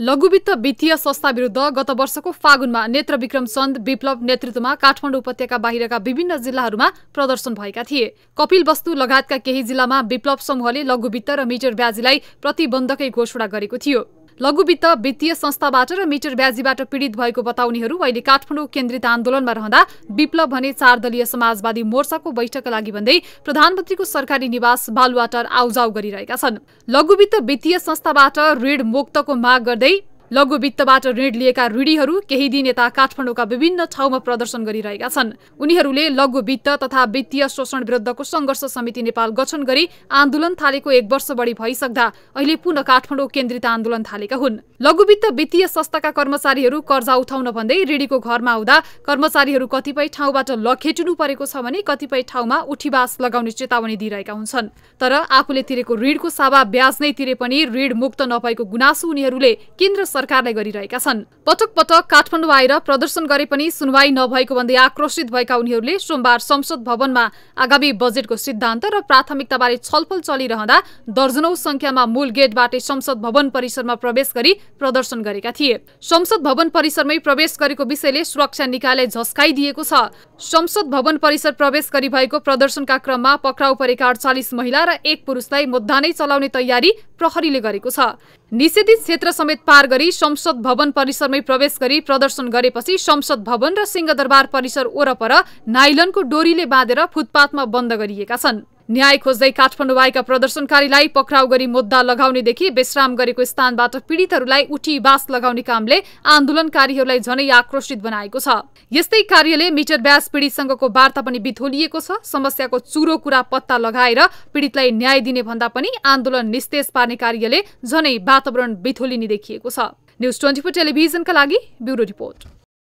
लघुवित्त वित्तीय संस्था विरुद्ध गत वर्षको फागुनमा नेत्र चन्द विप्लव नेतृत्वमा काठमाडौँ उपत्यका बाहिरका विभिन्न जिल्लाहरूमा प्रदर्शन भएका थिए कपिल वस्तु लगायतका केही जिल्लामा विप्लव समूहले लघुवित्त र मिटर ब्याजीलाई प्रतिबन्धकै घोषणा गरेको थियो लघुवित्त वित्तीय संस्थाबाट र मिटर ब्याजीबाट पीडित भएको बताउनेहरू अहिले काठमाडौँ केन्द्रित आन्दोलनमा रहँदा विप्लव भने चार दलीय समाजवादी मोर्चाको बैठकका लागि भन्दै प्रधानमन्त्रीको सरकारी निवास बालुवाटार आउजाउ गरिरहेका छन् लघुवित्त वित्तीय संस्थाबाट ऋण मुक्तको माग गर्दै लघु वित्तबाट ऋण लिएका ऋणीहरू केही दिन यता काठमाडौँका विभिन्न ठाउँमा प्रदर्शन गरिरहेका छन् उनीहरूले लघु वित्त तथा वित्तीय शोषण विरुद्धको सङ्घर्ष समिति नेपाल गठन गरी आन्दोलन थालेको एक वर्ष बढी भइसक्दा अहिले पुनः काठमाडौँ केन्द्रित आन्दोलन थालेका हुन् लघु वित्त वित्तीय संस्थाका कर्मचारीहरू कर्जा उठाउन भन्दै ऋणीको घरमा आउँदा कर्मचारीहरू कतिपय ठाउँबाट लखेटिनु परेको छ भने कतिपय ठाउँमा उठीवास लगाउने चेतावनी दिइरहेका हुन्छन् तर आफूले तिरेको ऋणको सावा ब्याज नै तिरे पनि ऋण मुक्त नभएको गुनासो उनीहरूले केन्द्र सरकारले गरिरहेका छन् पटक पटक काठमाडौँ आएर प्रदर्शन गरे पनि सुनवाई नभएको भन्दै आक्रोशित भएका उनीहरूले सोमबार संसद भवनमा आगामी बजेटको सिद्धान्त र प्राथमिकताबारे छलफल चलिरहँदा दर्जनौ संख्यामा मूल गेटबाटै संसद भवन परिसरमा प्रवेश गरी प्रदर्शन गरेका थिए संसद भवन परिसरमै प्रवेश गरेको विषयले सुरक्षा निकायलाई झस्काइदिएको छ संसद भवन परिसर प्रवेश गरी भएको प्रदर्शनका क्रममा पक्राउ परेका अडचालिस महिला र एक पुरुषलाई मुद्दा नै चलाउने तयारी प्रहरीले गरेको छ निषेधित क्षेत्र समेत पार गरी संसद भवन परिसरमै प्रवेश गरी प्रदर्शन गरेपछि संसद भवन र सिंहदरबार परिसर वरपर नाइलनको डोरीले बाँधेर फुटपाथमा बन्द गरिएका छन् न्याय खोज्दै काठमाडौँ आएका प्रदर्शनकारीलाई पक्राउ गरी मुद्दा लगाउनेदेखि विश्राम गरेको स्थानबाट पीडितहरूलाई उठी बास लगाउने कामले आन्दोलनकारीहरूलाई झनै आक्रोशित बनाएको छ यस्तै कार्यले मिटर ब्याज पीडितसँगको वार्ता पनि बिथोलिएको छ समस्याको चुरो कुरा पत्ता लगाएर पीडितलाई न्याय दिने भन्दा पनि आन्दोलन निस्तेज पार्ने कार्यले झनै वातावरण बिथोलिने देखिएको छ न्युज ट्वेन्टी टेलिभिजनका लागि ब्युरो रिपोर्ट